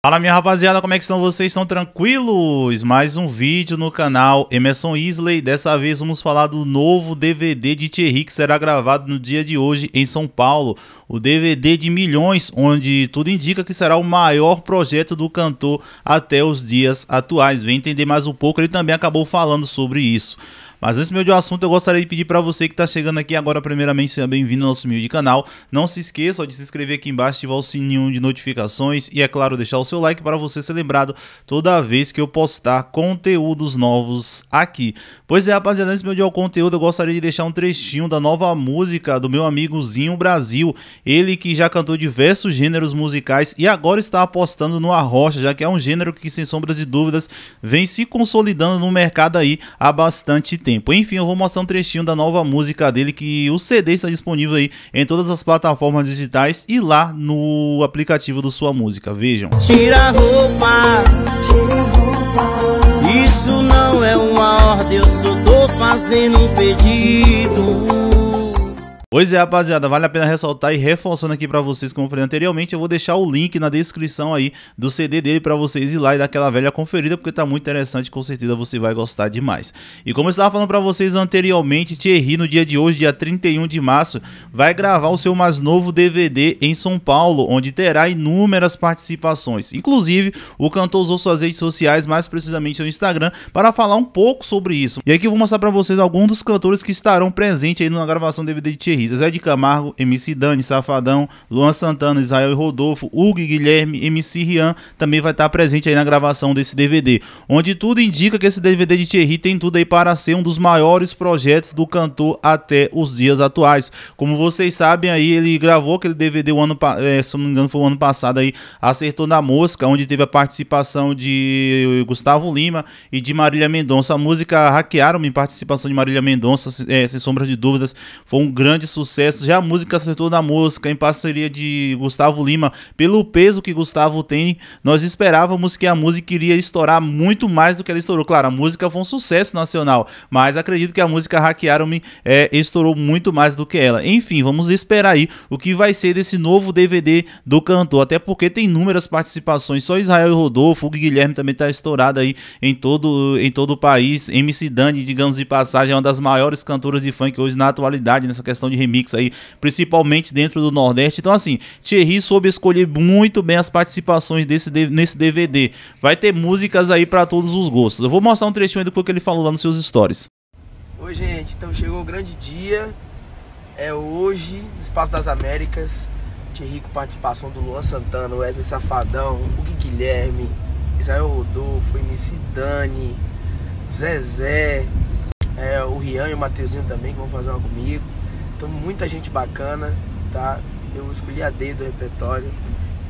Fala minha rapaziada, como é que estão vocês? Estão tranquilos? Mais um vídeo no canal Emerson Isley, dessa vez vamos falar do novo DVD de Thierry que será gravado no dia de hoje em São Paulo, o DVD de milhões, onde tudo indica que será o maior projeto do cantor até os dias atuais, vem entender mais um pouco, ele também acabou falando sobre isso. Mas antes meu de o assunto, eu gostaria de pedir para você que está chegando aqui agora, primeiramente, seja bem-vindo ao nosso humilde canal. Não se esqueça de se inscrever aqui embaixo, ativar o sininho de notificações e, é claro, deixar o seu like para você ser lembrado toda vez que eu postar conteúdos novos aqui. Pois é, rapaziada, antes meu de ao conteúdo, eu gostaria de deixar um trechinho da nova música do meu amigozinho Brasil. Ele que já cantou diversos gêneros musicais e agora está apostando no arrocha, já que é um gênero que, sem sombras de dúvidas, vem se consolidando no mercado aí há bastante tempo tempo. Enfim, eu vou mostrar um trechinho da nova música dele que o CD está disponível aí em todas as plataformas digitais e lá no aplicativo do Sua Música. Vejam. Tira roupa, tira roupa. Isso não é uma ordem, eu só tô fazendo um pedido. Pois é, rapaziada, vale a pena ressaltar e reforçando aqui para vocês, como eu falei anteriormente, eu vou deixar o link na descrição aí do CD dele para vocês ir lá e dar aquela velha conferida, porque tá muito interessante, com certeza você vai gostar demais. E como eu estava falando para vocês anteriormente, Thierry, no dia de hoje, dia 31 de março, vai gravar o seu mais novo DVD em São Paulo, onde terá inúmeras participações. Inclusive, o cantor usou suas redes sociais, mais precisamente seu Instagram, para falar um pouco sobre isso. E aqui eu vou mostrar para vocês alguns dos cantores que estarão presentes aí na gravação do DVD de Thierry. Luiz, Zé de Camargo, MC Dani, Safadão, Luan Santana, Israel e Rodolfo, Hugo e Guilherme, MC Rian, também vai estar presente aí na gravação desse DVD. Onde tudo indica que esse DVD de Thierry tem tudo aí para ser um dos maiores projetos do cantor até os dias atuais. Como vocês sabem aí, ele gravou aquele DVD o ano, é, se não me engano foi o ano passado aí, Acertou na Mosca, onde teve a participação de Gustavo Lima e de Marília Mendonça. A música Hackearam-me, participação de Marília Mendonça, é, sem sombra de dúvidas, foi um grande sucesso já a música acertou na música, em parceria de Gustavo Lima. Pelo peso que Gustavo tem, nós esperávamos que a música iria estourar muito mais do que ela estourou. Claro, a música foi um sucesso nacional, mas acredito que a música Hackearam-me é, estourou muito mais do que ela. Enfim, vamos esperar aí o que vai ser desse novo DVD do cantor, até porque tem inúmeras participações, só Israel e Rodolfo, o Guilherme também está estourado aí em todo, em todo o país. MC Dani, digamos de passagem, é uma das maiores cantoras de funk hoje na atualidade, nessa questão de remix aí, principalmente dentro do Nordeste. Então, assim, Thierry soube escolher muito bem as participações desse, nesse DVD. Vai ter músicas aí para todos os gostos. Eu vou mostrar um trechinho do que ele falou lá nos seus stories. Oi, gente. Então chegou o grande dia. É hoje, Espaço das Américas. Thierry com participação do Luan Santana, Wesley Safadão, o Guilherme, Israel Rodolfo, MC Dani, Zezé, é, o Rian e o Mateuzinho também que vão fazer uma comigo. Então muita gente bacana, tá? Eu escolhi a D do repertório.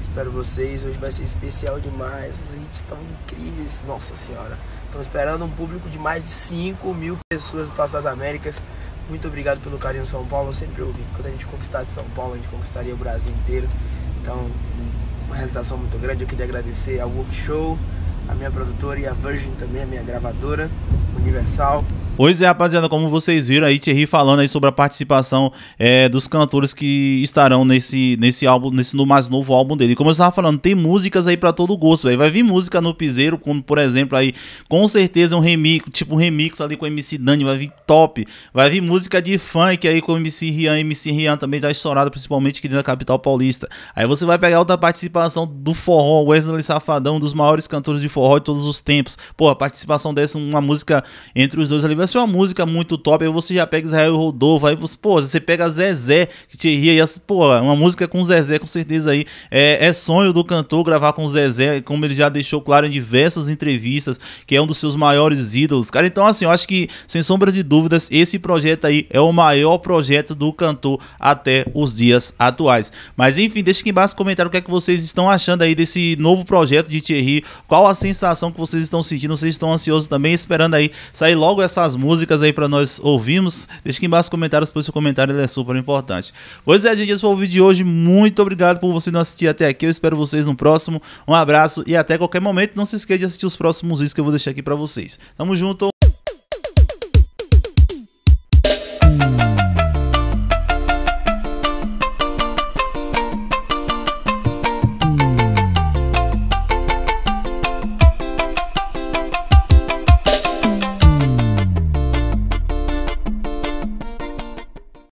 Espero vocês. Hoje vai ser especial demais. as gente estão incríveis, nossa senhora. Estão esperando um público de mais de 5 mil pessoas do Passo das Américas. Muito obrigado pelo carinho São Paulo. Eu sempre ouvi que quando a gente conquistasse São Paulo, a gente conquistaria o Brasil inteiro. Então, uma realização muito grande. Eu queria agradecer ao show a minha produtora e a Virgin também, a minha gravadora, Universal. Pois é, rapaziada, como vocês viram aí, Thierry falando aí sobre a participação é, dos cantores que estarão nesse, nesse álbum, nesse no mais novo álbum dele. E como eu estava falando, tem músicas aí para todo gosto, velho. Vai vir música no Piseiro, como por exemplo aí, com certeza um remix, tipo um remix ali com o MC Dani, vai vir top. Vai vir música de funk aí com o MC Rian, MC Rian também já tá estourado, principalmente aqui na capital paulista. Aí você vai pegar outra participação do forró, Wesley Safadão, um dos maiores cantores de forró forró de todos os tempos. Pô, a participação dessa, uma música entre os dois ali, vai ser uma música muito top. Aí você já pega Israel Rodolfo, aí você, pô, você pega Zezé, que te ria, e as, pô, uma música com Zezé, com certeza aí. É, é sonho do cantor gravar com Zezé, como ele já deixou claro em diversas entrevistas, que é um dos seus maiores ídolos, cara. Então, assim, eu acho que, sem sombra de dúvidas, esse projeto aí é o maior projeto do cantor até os dias atuais. Mas enfim, deixa aqui embaixo no comentário o que é que vocês estão achando aí desse novo projeto de Thierry, qual a assim, sensação que vocês estão sentindo, vocês estão ansiosos também, esperando aí sair logo essas músicas aí para nós ouvirmos. Deixa aqui embaixo os comentários, pois seu comentário ele é super importante. Pois é, gente, esse foi o vídeo de hoje. Muito obrigado por você não assistir até aqui. Eu espero vocês no próximo. Um abraço e até qualquer momento. Não se esqueça de assistir os próximos vídeos que eu vou deixar aqui para vocês. Tamo junto.